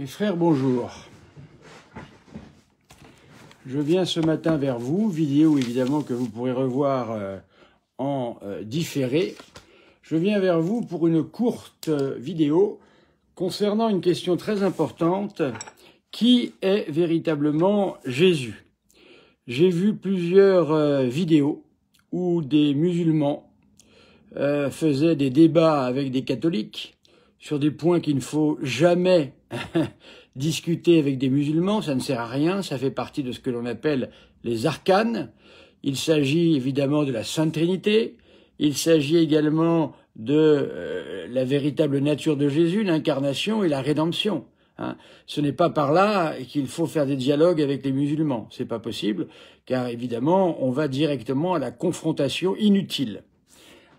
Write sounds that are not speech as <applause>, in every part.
Mes frères, bonjour. Je viens ce matin vers vous, vidéo évidemment que vous pourrez revoir euh, en euh, différé. Je viens vers vous pour une courte euh, vidéo concernant une question très importante. Qui est véritablement Jésus J'ai vu plusieurs vidéos où des musulmans faisaient des débats avec des catholiques sur des points qu'il ne faut jamais <laughs> discuter avec des musulmans, ça ne sert à rien, ça fait partie de ce que l'on appelle les arcanes. Il s'agit évidemment de la Sainte Trinité, il s'agit également de euh, la véritable nature de Jésus, l'incarnation et la rédemption. Hein. Ce n'est pas par là qu'il faut faire des dialogues avec les musulmans, c'est pas possible, car évidemment on va directement à la confrontation inutile.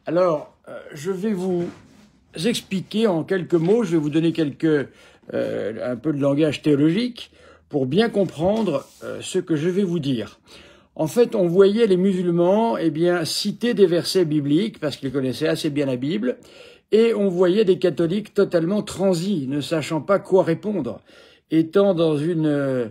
Alors, euh, je vais vous expliquer en quelques mots, je vais vous donner quelques euh, un peu de langage théologique pour bien comprendre euh, ce que je vais vous dire. En fait, on voyait les musulmans eh bien, citer des versets bibliques, parce qu'ils connaissaient assez bien la Bible, et on voyait des catholiques totalement transis, ne sachant pas quoi répondre, étant dans une...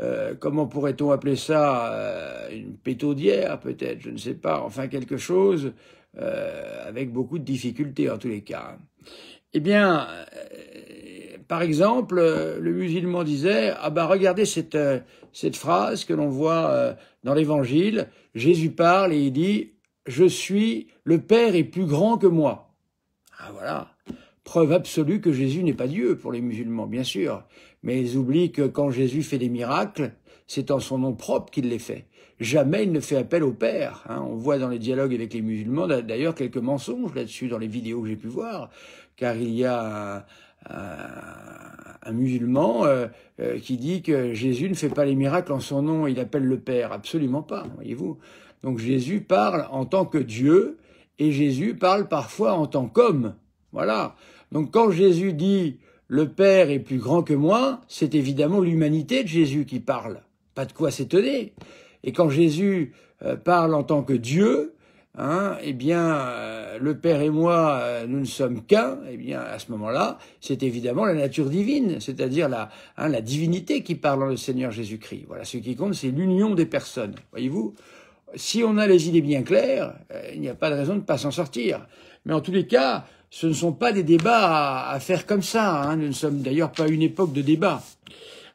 Euh, comment pourrait-on appeler ça Une pétaudière, peut-être, je ne sais pas, enfin quelque chose, avec beaucoup de difficultés en tous les cas. Eh bien, par exemple, euh, le musulman disait Ah ben regardez cette, euh, cette phrase que l'on voit euh, dans l'Évangile. Jésus parle et il dit Je suis, le Père est plus grand que moi. Ah voilà. Preuve absolue que Jésus n'est pas Dieu pour les musulmans, bien sûr. Mais ils oublient que quand Jésus fait des miracles, c'est en son nom propre qu'il les fait. Jamais il ne fait appel au Père. Hein. on voit dans les dialogues avec les musulmans, d'ailleurs, quelques mensonges là-dessus, dans les vidéos que j'ai pu voir, car il y a un musulman euh, euh, qui dit que Jésus ne fait pas les miracles en son nom, il appelle le Père. Absolument pas, voyez-vous. Donc Jésus parle en tant que Dieu et Jésus parle parfois en tant qu'homme. Voilà. Donc quand Jésus dit le Père est plus grand que moi, c'est évidemment l'humanité de Jésus qui parle. Pas de quoi s'étonner. Et quand Jésus euh, parle en tant que Dieu, Hein, eh bien, euh, le Père et moi, euh, nous ne sommes qu'un, eh bien, à ce moment-là, c'est évidemment la nature divine, c'est-à-dire la, hein, divinité qui parle en le Seigneur Jésus-Christ. Voilà, ce qui compte, c'est l'union des personnes, voyez-vous si on a les idées bien claires, euh, il n'y a pas de raison de ne pas s'en sortir. Mais en tous les cas, ce ne sont pas des débats à, faire comme ça. Hein. Nous ne sommes d'ailleurs pas une époque de débat.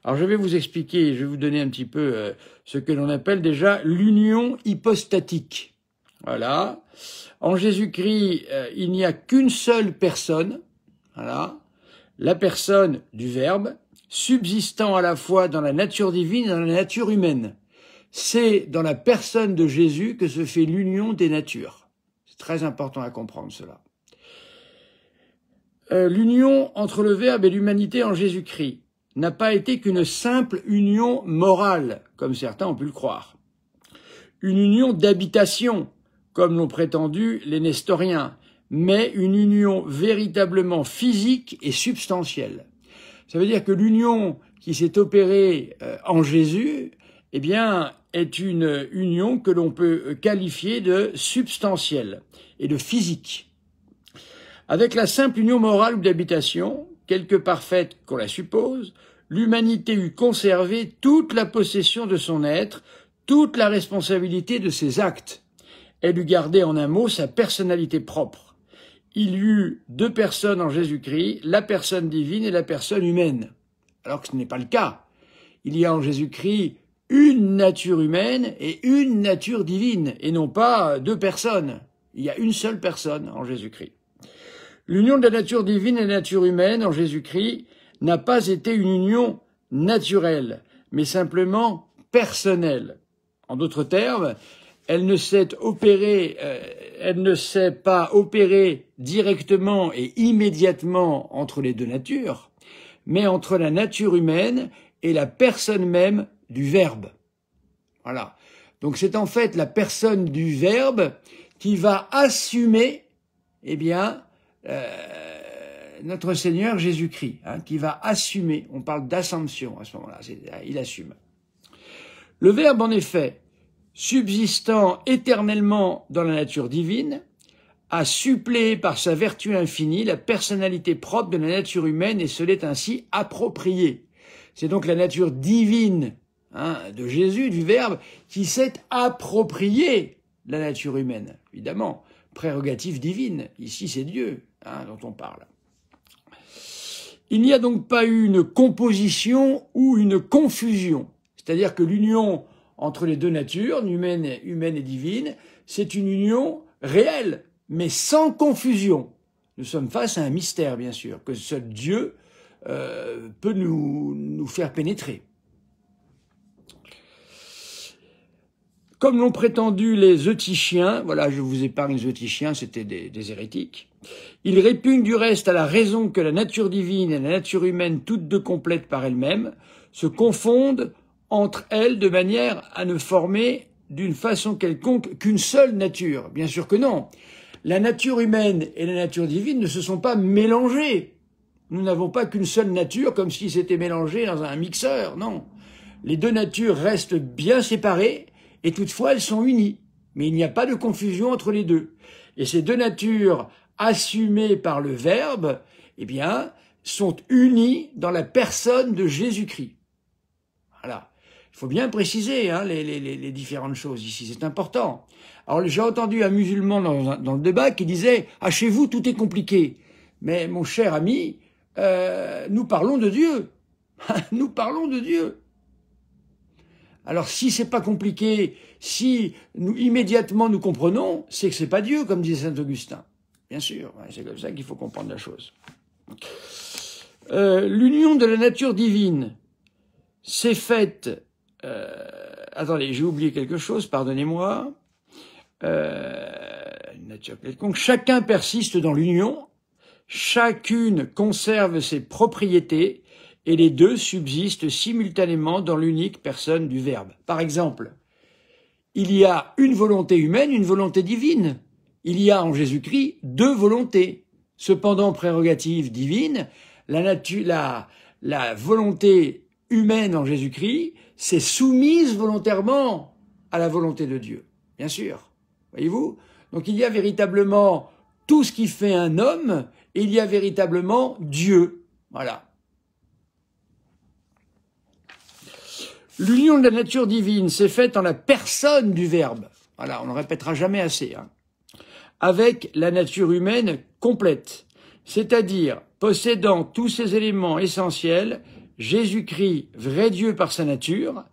Alors je vais vous expliquer, je vais vous donner un petit peu ce que l'on appelle déjà l'union hypostatique. Voilà. En Jésus-Christ, euh, il n'y a qu'une seule personne. Voilà. La personne du Verbe, subsistant à la fois dans la nature divine et dans la nature humaine. C'est dans la personne de Jésus que se fait l'union des natures. C'est très important à comprendre cela. Euh, l'union entre le Verbe et l'humanité en Jésus-Christ n'a pas été qu'une simple union morale, comme certains ont pu le croire. Une union d'habitation, comme l'ont prétendu les Nestoriens, mais une union véritablement physique et substantielle. Ça veut dire que l'union qui s'est opérée euh, en Jésus, eh bien, est une union que l'on peut qualifier de substantielle et de physique. Avec la simple union morale ou d'habitation, quelque parfaite qu'on la suppose, l'humanité eût conservé toute la possession de son être, toute la responsabilité de ses actes elle eût gardé en un mot sa personnalité propre. Il y eut deux personnes en Jésus-Christ, la personne divine et la personne humaine. Alors que ce n'est pas le cas. Il y a en Jésus-Christ une nature humaine et une nature divine, et non pas deux personnes. Il y a une seule personne en Jésus-Christ. L'union de la nature divine et la nature humaine en Jésus-Christ n'a pas été une union naturelle, mais simplement personnelle. En d'autres termes, elle ne sait opérer, euh, elle ne sait pas opérer directement et immédiatement entre les deux natures, mais entre la nature humaine et la personne même du Verbe. Voilà. Donc c'est en fait la personne du Verbe qui va assumer, eh bien, euh, notre Seigneur Jésus-Christ, hein, qui va assumer. On parle d'assomption à ce moment-là. Il assume. Le Verbe, en effet, subsistant éternellement dans la nature divine, a suppléé par sa vertu infinie la personnalité propre de la nature humaine et se l'est ainsi appropriée. C'est donc la nature divine hein, de Jésus, du Verbe, qui s'est appropriée la nature humaine, évidemment. Prérogative divine, ici c'est Dieu hein, dont on parle. Il n'y a donc pas eu une composition ou une confusion, c'est-à-dire que l'union entre les deux natures, humaine et, divine, c'est une union réelle, mais sans confusion. Nous sommes face à un mystère, bien sûr, que seul Dieu euh, peut nous, nous faire pénétrer. Comme l'ont prétendu les Eutychiens, voilà, je vous épargne les Eutychiens, c'était des, des, hérétiques, ils répugnent du reste à la raison que la nature divine et la nature humaine, toutes deux complètes par elles-mêmes, se confondent entre elles de manière à ne former d'une façon quelconque qu'une seule nature. Bien sûr que non. La nature humaine et la nature divine ne se sont pas mélangées. Nous n'avons pas qu'une seule nature comme si c'était mélangé dans un mixeur, non. Les deux natures restent bien séparées et toutefois elles sont unies. Mais il n'y a pas de confusion entre les deux. Et ces deux natures assumées par le Verbe, eh bien, sont unies dans la personne de Jésus-Christ. Il faut bien préciser hein, les, différentes choses ici, c'est important. Alors j'ai entendu un musulman dans, le débat qui disait « à ah, chez vous, tout est compliqué ». Mais mon cher ami, euh, nous parlons de Dieu. <laughs> nous parlons de Dieu. Alors si c'est pas compliqué, si nous immédiatement nous comprenons, c'est que c'est pas Dieu, comme disait saint Augustin. Bien sûr, c'est comme ça qu'il faut comprendre la chose. Euh, l'union de la nature divine s'est fait. Euh, attendez, j'ai oublié quelque chose, pardonnez-moi. Euh, nature quelconque. Chacun persiste dans l'union, chacune conserve ses propriétés, et les deux subsistent simultanément dans l'unique personne du Verbe. Par exemple, il y a une volonté humaine, une volonté divine. Il y a en Jésus-Christ deux volontés. Cependant, prérogative divine, la, nature, la, la volonté humaine en Jésus-Christ s'est soumise volontairement à la volonté de Dieu. Bien sûr. Voyez-vous Donc il y a véritablement tout ce qui fait un homme, et il y a véritablement Dieu. Voilà. L'union de la nature divine s'est faite en la personne du Verbe. Voilà, on ne répétera jamais assez. Hein. avec la nature humaine complète, c'est-à-dire possédant tous ses éléments essentiels Jésus-Christ, vrai Dieu par sa nature,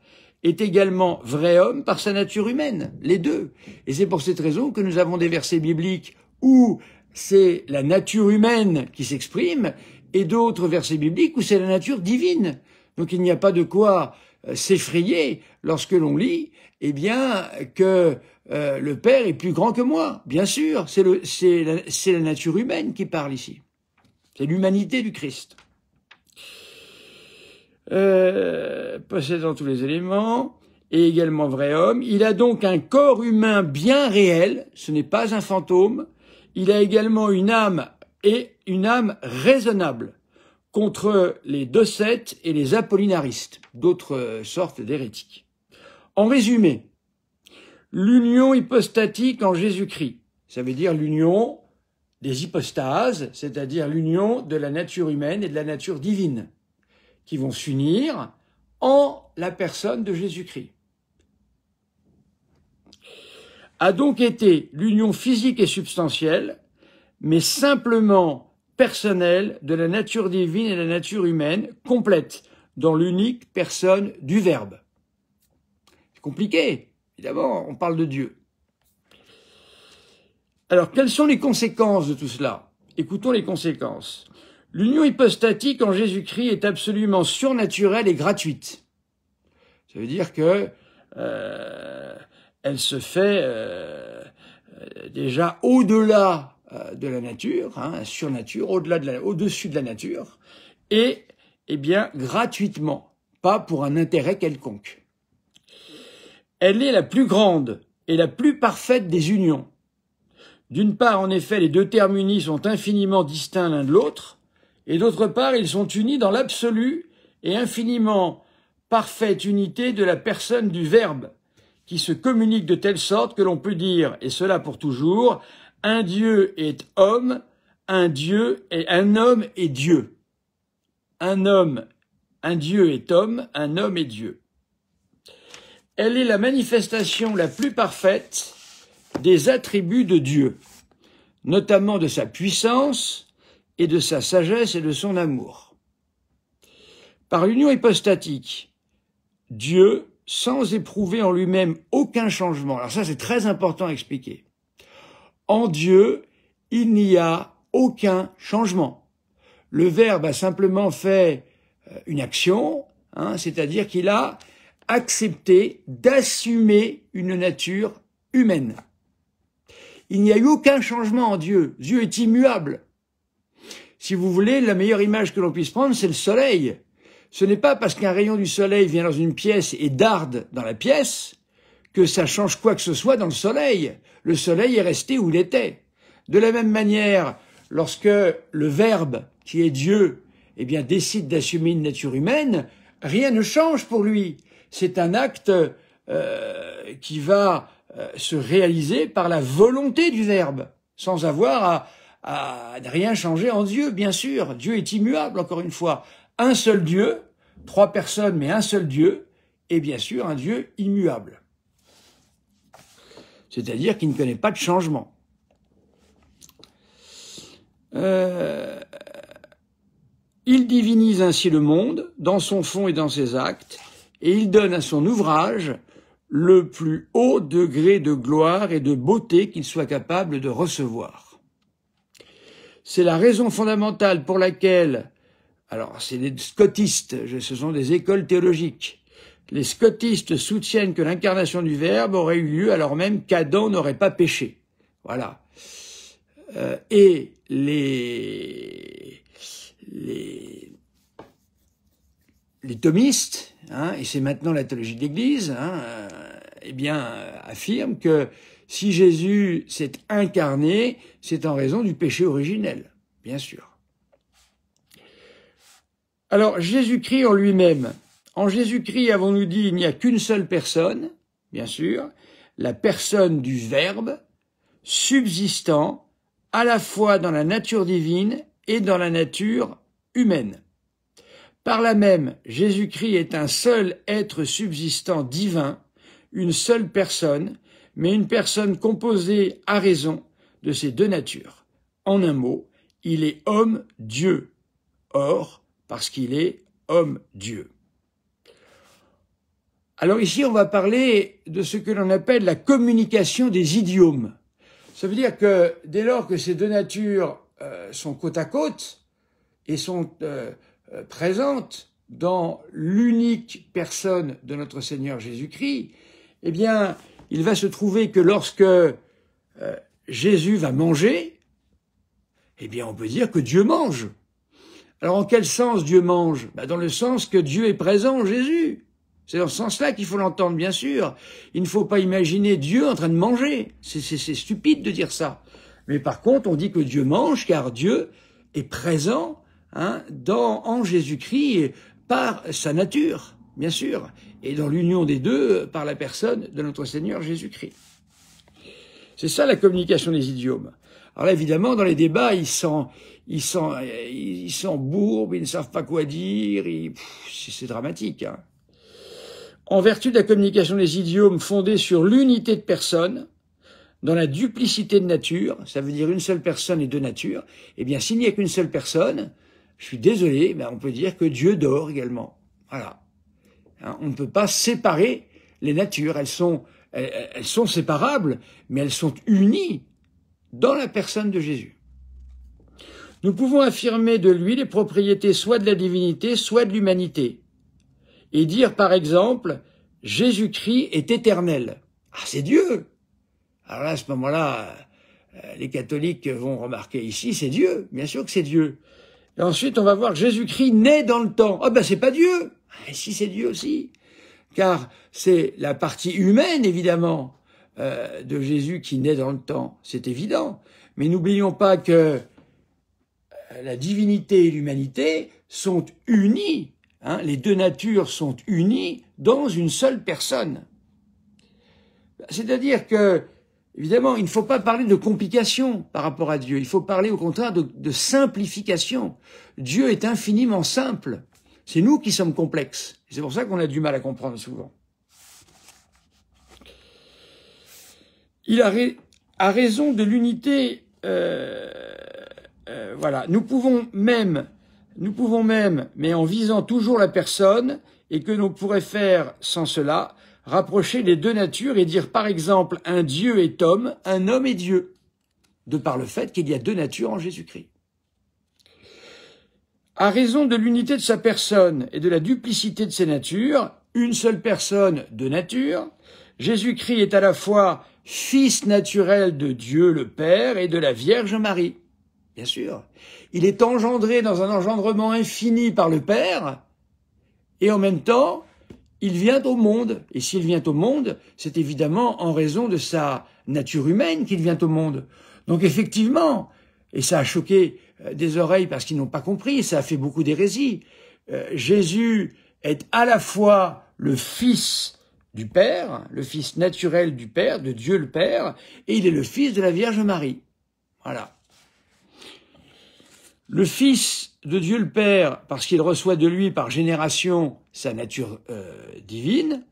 est également vrai homme par sa nature humaine, les deux. Et c'est pour cette raison que nous avons des versets bibliques où c'est la nature humaine qui s'exprime et d'autres versets bibliques où c'est la nature divine. Donc il n'y a pas de quoi euh, s'effrayer lorsque l'on lit, eh bien, que euh, le Père est plus grand que moi. Bien sûr, c'est la nature humaine qui parle ici. C'est l'humanité du Christ. Euh, possédant tous les éléments, et également vrai homme. Il a donc un corps humain bien réel, ce n'est pas un fantôme. Il a également une âme et une âme raisonnable contre les docètes et les apollinaristes, d'autres sortes d'hérétiques. En résumé, l'union hypostatique en Jésus-Christ, ça veut dire l'union des hypostases, c'est-à-dire l'union de la nature humaine et de la nature divine qui vont s'unir en la personne de Jésus-Christ. A donc été l'union physique et substantielle, mais simplement personnelle de la nature divine et de la nature humaine, complète dans l'unique personne du Verbe. C'est compliqué, évidemment, on parle de Dieu. Alors, quelles sont les conséquences de tout cela Écoutons les conséquences. L'union hypostatique en Jésus-Christ est absolument surnaturelle et gratuite. Ça veut dire que euh, elle se fait euh, euh, déjà au-delà de la nature, hein, surnature, au-delà de la, au-dessus de la nature, et eh bien gratuitement, pas pour un intérêt quelconque. Elle est la plus grande et la plus parfaite des unions. D'une part, en effet, les deux termes unis sont infiniment distincts l'un de l'autre, et d'autre part ils sont unis dans l'absolu et infiniment parfaite unité de la personne du Verbe, qui se communique de telle sorte que l'on peut dire, et cela pour toujours, un Dieu est homme, un Dieu et un homme est Dieu. Un homme, un Dieu est homme, un homme est Dieu. Elle est la manifestation la plus parfaite des attributs de Dieu, notamment de sa puissance, et de sa sagesse et de son amour. Par l'union hypostatique, Dieu, sans éprouver en lui-même aucun changement, alors ça c'est très important à expliquer, en Dieu, il n'y a aucun changement. Le Verbe a simplement fait euh, une action, hein, c'est-à-dire qu'il a accepté d'assumer une nature humaine. Il n'y a eu aucun changement en Dieu. Dieu est immuable. Si vous voulez, la meilleure image que l'on puisse prendre, c'est le soleil. Ce n'est pas parce qu'un rayon du soleil vient dans une pièce et darde dans la pièce que ça change quoi que ce soit dans le soleil. Le soleil est resté où il était. De la même manière, lorsque le Verbe, qui est Dieu, eh bien, décide d'assumer une nature humaine, rien ne change pour lui. C'est un acte euh, qui va euh, se réaliser par la volonté du Verbe, sans avoir à, à rien changer en Dieu, bien sûr. Dieu est immuable, encore une fois. Un seul Dieu, trois personnes, mais un seul Dieu, et bien sûr un Dieu immuable. C'est-à-dire qu'il ne connaît pas de changement. Euh, il divinise ainsi le monde, dans son fond et dans ses actes, et il donne à son ouvrage le plus haut degré de gloire et de beauté qu'il soit capable de recevoir. C'est la raison fondamentale pour laquelle, alors c'est des scotistes, ce sont des écoles théologiques, les scotistes soutiennent que l'incarnation du Verbe aurait eu lieu alors même qu'Adam n'aurait pas péché. Voilà. Euh, et les, les, les thomistes, hein, et c'est maintenant la théologie de l'Église, hein, euh, eh bien, euh, affirment que si Jésus s'est incarné, c'est en raison du péché originel, bien sûr. Alors Jésus-Christ en lui-même. En Jésus-Christ, avons-nous dit, il n'y a qu'une seule personne, bien sûr, la personne du Verbe, subsistant à la fois dans la nature divine et dans la nature humaine. Par là même, Jésus-Christ est un seul être subsistant divin, une seule personne, mais une personne composée à raison de ces deux natures. En un mot, il est homme-dieu. Or, parce qu'il est homme-dieu. Alors ici, on va parler de ce que l'on appelle la communication des idiomes. Ça veut dire que dès lors que ces deux natures euh, sont côte à côte et sont euh, euh, présentes dans l'unique personne de notre Seigneur Jésus-Christ, eh bien, il va se trouver que lorsque euh, Jésus va manger, eh bien on peut dire que Dieu mange. Alors en quel sens Dieu mange bah, Dans le sens que Dieu est présent en Jésus. C'est dans ce sens-là qu'il faut l'entendre, bien sûr. Il ne faut pas imaginer Dieu en train de manger. C'est stupide de dire ça. Mais par contre, on dit que Dieu mange car Dieu est présent hein, dans, en Jésus-Christ par sa nature bien sûr, et dans l'union des deux par la personne de notre Seigneur Jésus-Christ. C'est ça la communication des idiomes. Alors là, évidemment, dans les débats, ils sont, ils ils bourbes, ils ne savent pas quoi dire, c'est dramatique. Hein. En vertu de la communication des idiomes fondée sur l'unité de personnes, dans la duplicité de nature, ça veut dire une seule personne et deux natures, eh bien, s'il n'y a qu'une seule personne, je suis désolé, mais on peut dire que Dieu dort également. Voilà. Hein, on ne peut pas séparer les natures. Elles sont, elles, sont séparables, mais elles sont unies dans la personne de Jésus. Nous pouvons affirmer de lui les propriétés soit de la divinité, soit de l'humanité. Et dire par exemple, Jésus-Christ est éternel. Ah, c'est Dieu. Alors là, à ce moment-là, euh, les catholiques vont remarquer ici, c'est Dieu. Bien sûr que c'est Dieu. Et ensuite, on va voir Jésus-Christ naît dans le temps. Ah ben, c'est pas Dieu. Et si c'est Dieu aussi, car c'est la partie humaine, évidemment, euh, de Jésus qui naît dans le temps, c'est évident. Mais n'oublions pas que euh, la divinité et l'humanité sont unies, hein, les deux natures sont unies dans une seule personne. C'est-à-dire que, évidemment, il ne faut pas parler de complications par rapport à Dieu, il faut parler au contraire de simplification. Dieu est infiniment simple. C'est nous qui sommes complexes. C'est pour ça qu'on a du mal à comprendre souvent. Il a, raison de l'unité. Euh, euh, voilà. Nous pouvons même, nous pouvons même, mais en visant toujours la personne, et que l'on pourrait faire sans cela, rapprocher les deux natures et dire par exemple un Dieu est homme, un homme est Dieu, de par le fait qu'il y a deux natures en Jésus-Christ à raison de l'unité de sa personne et de la duplicité de ses natures, une seule personne de nature, Jésus-Christ est à la fois fils naturel de Dieu le Père et de la Vierge Marie. Bien sûr, il est engendré dans un engendrement infini par le Père, et en même temps, il vient au monde. Et s'il vient au monde, c'est évidemment en raison de sa nature humaine qu'il vient au monde. Donc effectivement, et ça a choqué euh, des oreilles parce qu'ils n'ont pas compris, ça a fait beaucoup d'hérésie. Euh, Jésus est à la fois le Fils du Père, le Fils naturel du Père, de Dieu le Père, et il est le Fils de la Vierge Marie. Voilà. Le Fils de Dieu le Père, parce qu'il reçoit de lui par génération sa nature euh, divine,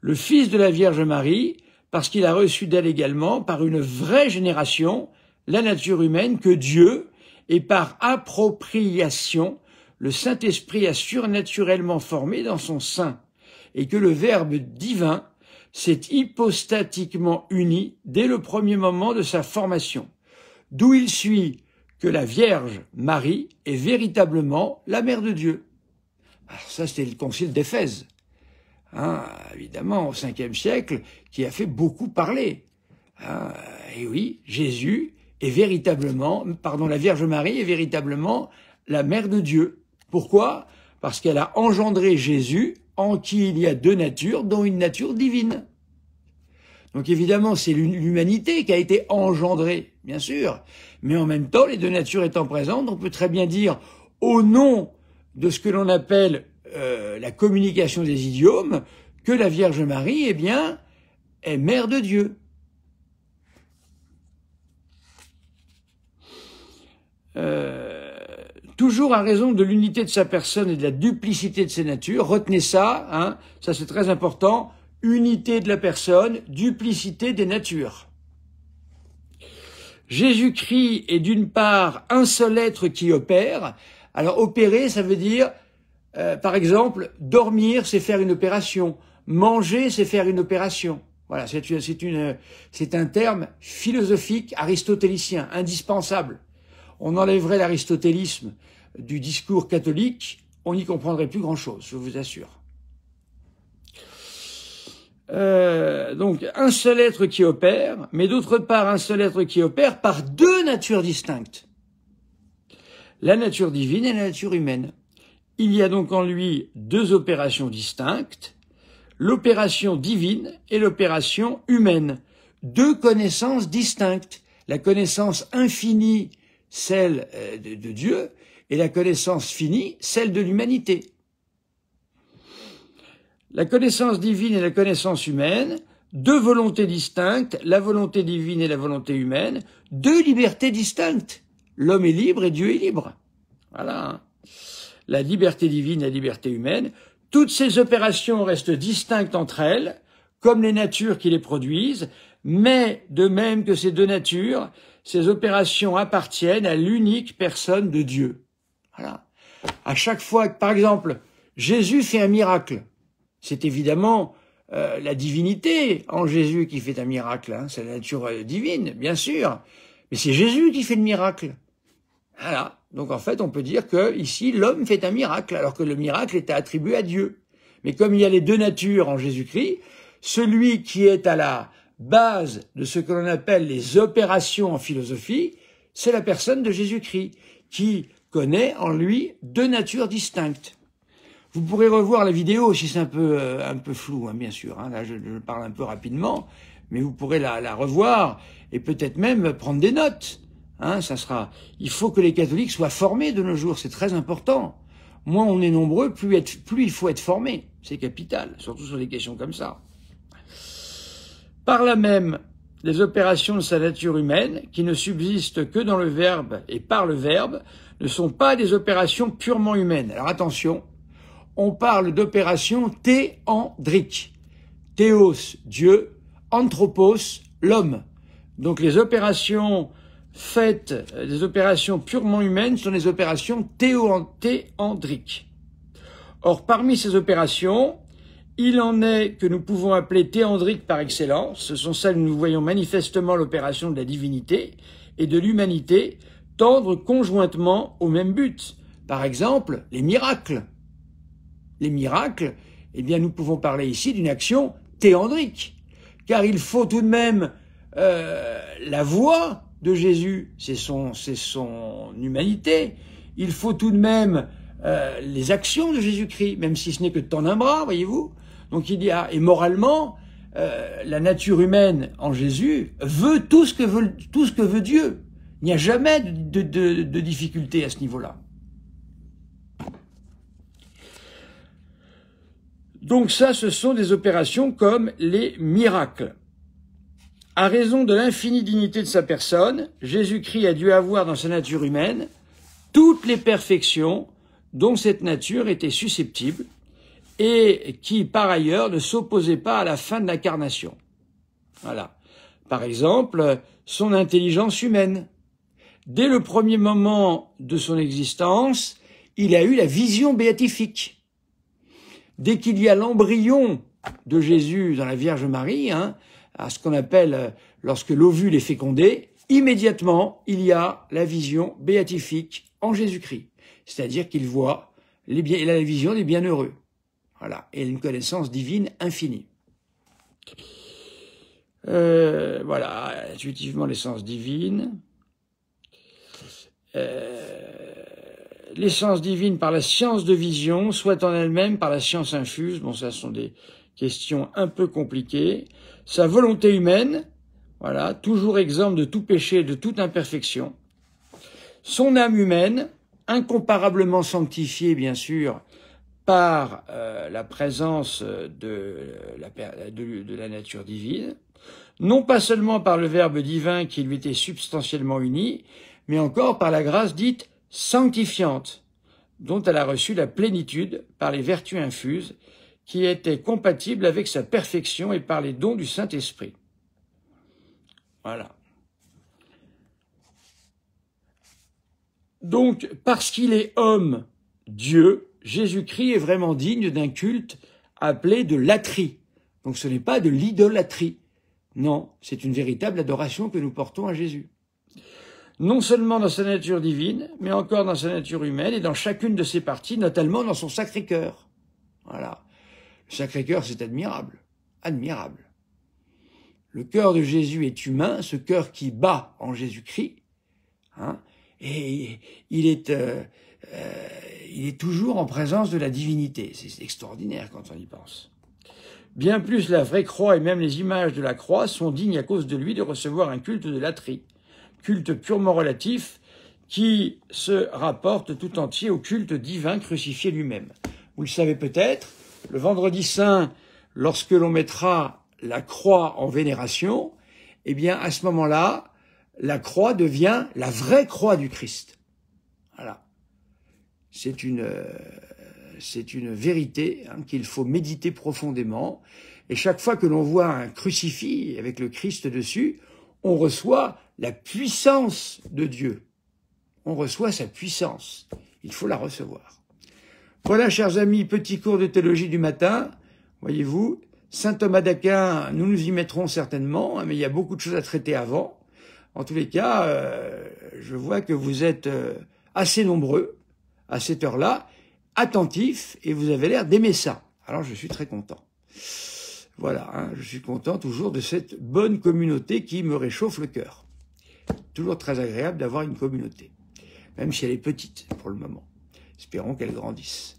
le Fils de la Vierge Marie, parce qu'il a reçu d'elle également, par une vraie génération, la nature humaine que Dieu, et par appropriation, le Saint-Esprit a surnaturellement formé dans son sein, et que le Verbe divin s'est hypostatiquement uni dès le premier moment de sa formation, d'où il suit que la Vierge Marie est véritablement la Mère de Dieu. Alors ah, ça, c'était le concile d'Éphèse, hein, évidemment au Ve siècle, qui a fait beaucoup parler. Hein, et oui, Jésus est véritablement, pardon, la Vierge Marie est véritablement la mère de Dieu. Pourquoi Parce qu'elle a engendré Jésus en qui il y a deux natures, dont une nature divine. Donc évidemment, c'est l'humanité qui a été engendrée, bien sûr, mais en même temps, les deux natures étant présentes, on peut très bien dire, au nom de ce que l'on appelle euh, la communication des idiomes, que la Vierge Marie, eh bien, est mère de Dieu. Euh, toujours à raison de l'unité de sa personne et de la duplicité de ses natures. Retenez ça, hein. ça c'est très important. Unité de la personne, duplicité des natures. Jésus-Christ est d'une part un seul être qui opère. Alors opérer, ça veut dire, euh, par exemple, dormir, c'est faire une opération. Manger, c'est faire une opération. Voilà, c'est un terme philosophique aristotélicien, indispensable on enlèverait l'aristotélisme du discours catholique, on n'y comprendrait plus grand-chose, je vous assure. Euh, donc un seul être qui opère, mais d'autre part un seul être qui opère par deux natures distinctes. La nature divine et la nature humaine. Il y a donc en lui deux opérations distinctes, l'opération divine et l'opération humaine. Deux connaissances distinctes. La connaissance infinie celle euh, de Dieu, et la connaissance finie, celle de l'humanité. La connaissance divine et la connaissance humaine, deux volontés distinctes, la volonté divine et la volonté humaine, deux libertés distinctes. L'homme est libre et Dieu est libre. Voilà. Hein. La liberté divine, et la liberté humaine, toutes ces opérations restent distinctes entre elles, comme les natures qui les produisent, mais de même que ces deux natures, ces opérations appartiennent à l'unique personne de Dieu. Voilà. À chaque fois que, par exemple, Jésus fait un miracle, c'est évidemment euh, la divinité en Jésus qui fait un miracle, hein, c'est la nature euh, divine, bien sûr, mais c'est Jésus qui fait le miracle. Voilà. Donc en fait, on peut dire que ici l'homme fait un miracle, alors que le miracle est attribué à Dieu. Mais comme il y a les deux natures en Jésus-Christ, celui qui est à la base de ce que l'on appelle les opérations en philosophie, c'est la personne de Jésus-Christ, qui connaît en lui deux natures distinctes. Vous pourrez revoir la vidéo si c'est un peu, euh, un peu flou, hein, bien sûr. Hein, là, je, parle un peu rapidement, mais vous pourrez la, revoir et peut-être même prendre des notes. Hein, ça sera. Il faut que les catholiques soient formés de nos jours, c'est très important. Moins on est nombreux, plus, plus il faut être formé. C'est capital, surtout sur des questions comme ça. Par là même, les opérations de sa nature humaine, qui ne subsistent que dans le verbe et par le verbe, ne sont pas des opérations purement humaines. Alors attention, on parle d'opérations théandriques. Théos, Dieu, anthropos, l'homme. Donc les opérations faites, les opérations purement humaines sont des opérations théandriques. Or, parmi ces opérations, il en est que nous pouvons appeler théandrique par excellence, ce sont celles où nous voyons manifestement l'opération de la divinité et de l'humanité tendre conjointement au même but. Par exemple, les miracles. Les miracles, eh bien nous pouvons parler ici d'une action théandrique, car il faut tout de même euh, la voix de Jésus, c'est son, son humanité, il faut tout de même euh, les actions de Jésus-Christ, même si ce n'est que de temps d'un bras, voyez-vous, donc il y a, ah, et moralement, euh, la nature humaine en Jésus veut tout ce que veut, tout ce que veut Dieu. Il n'y a jamais de, de difficulté à ce niveau-là. Donc ça, ce sont des opérations comme les miracles. À raison de l'infinie dignité de sa personne, Jésus-Christ a dû avoir dans sa nature humaine toutes les perfections dont cette nature était susceptible, et qui, par ailleurs, ne s'opposait pas à la fin de l'incarnation. Voilà. Par exemple, son intelligence humaine. Dès le premier moment de son existence, il a eu la vision béatifique. Dès qu'il y a l'embryon de Jésus dans la Vierge Marie, hein, à ce qu'on appelle euh, lorsque l'ovule est fécondé, immédiatement il y a la vision béatifique en Jésus-Christ, c'est-à-dire qu'il voit les bien, a la vision des bienheureux. Voilà, et une connaissance divine infinie. Euh, voilà, intuitivement l'essence divine. Euh, l'essence divine par la science de vision, soit en elle-même par la science infuse. Bon, ça sont des questions un peu compliquées. Sa volonté humaine, voilà, toujours exempte de tout péché et de toute imperfection. Son âme humaine, incomparablement sanctifiée, bien sûr, par euh, la présence euh, de euh, la, de, de la nature divine, non pas seulement par le Verbe divin qui lui était substantiellement uni, mais encore par la grâce dite sanctifiante, dont elle a reçu la plénitude par les vertus infuses, qui étaient compatibles avec sa perfection et par les dons du Saint-Esprit. Voilà. Donc, parce qu'il est homme, Dieu Jésus-Christ est vraiment digne d'un culte appelé de l'atrie. Donc ce n'est pas de l'idolâtrie. Non, c'est une véritable adoration que nous portons à Jésus. Non seulement dans sa nature divine, mais encore dans sa nature humaine et dans chacune de ses parties, notamment dans son Sacré-Cœur. Voilà. Le Sacré-Cœur, c'est admirable. Admirable. Le cœur de Jésus est humain, ce cœur qui bat en Jésus-Christ. Hein, et il est, euh, euh, il est toujours en présence de la divinité. C'est extraordinaire quand on y pense. Bien plus, la vraie croix et même les images de la croix sont dignes à cause de lui de recevoir un culte de latrie, culte purement relatif qui se rapporte tout entier au culte divin crucifié lui-même. Vous le savez peut-être, le vendredi saint, lorsque l'on mettra la croix en vénération, eh bien à ce moment-là, la croix devient la vraie croix du Christ c'est une, euh, c'est une vérité hein, qu'il faut méditer profondément. Et chaque fois que l'on voit un crucifix avec le Christ dessus, on reçoit la puissance de Dieu. On reçoit sa puissance. Il faut la recevoir. Voilà, chers amis, petit cours de théologie du matin. Voyez-vous, Saint Thomas d'Aquin, nous nous y mettrons certainement, hein, mais il y a beaucoup de choses à traiter avant. En tous les cas, euh, je vois que vous êtes euh, assez nombreux à cette heure-là, attentif, et vous avez l'air d'aimer ça. Alors je suis très content. Voilà, hein, je suis content toujours de cette bonne communauté qui me réchauffe le cœur. Toujours très agréable d'avoir une communauté, même si elle est petite pour le moment. Espérons qu'elle grandisse.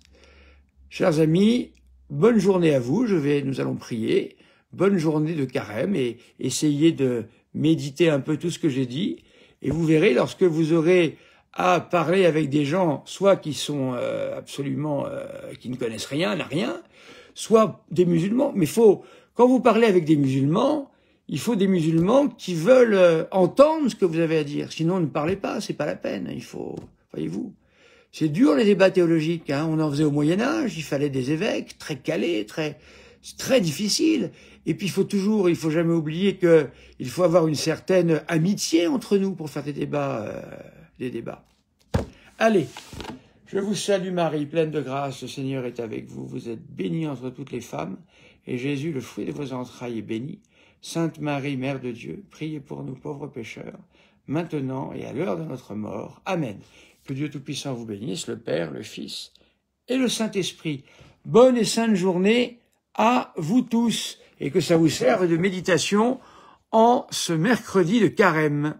Chers amis, bonne journée à vous. Je vais, nous allons prier. Bonne journée de carême et essayez de méditer un peu tout ce que j'ai dit. Et vous verrez, lorsque vous aurez à parler avec des gens, soit qui sont euh, absolument, euh, qui ne connaissent rien, n'a rien, soit des musulmans. Mais faut, quand vous parlez avec des musulmans, il faut des musulmans qui veulent euh, entendre ce que vous avez à dire. Sinon, ne parlez pas, c'est pas la peine. Il faut, voyez-vous. C'est dur les débats théologiques. Hein. On en faisait au Moyen Âge. Il fallait des évêques très calés, très, très difficile. Et puis il faut toujours, il faut jamais oublier que il faut avoir une certaine amitié entre nous pour faire des débats. Des débats. Allez, je vous salue Marie, pleine de grâce, le Seigneur est avec vous, vous êtes bénie entre toutes les femmes, et Jésus, le fruit de vos entrailles, est béni. Sainte Marie, Mère de Dieu, priez pour nous pauvres pécheurs, maintenant et à l'heure de notre mort. Amen. Que Dieu Tout-Puissant vous bénisse, le Père, le Fils et le Saint-Esprit. Bonne et sainte journée à vous tous, et que ça vous serve de méditation en ce mercredi de carême.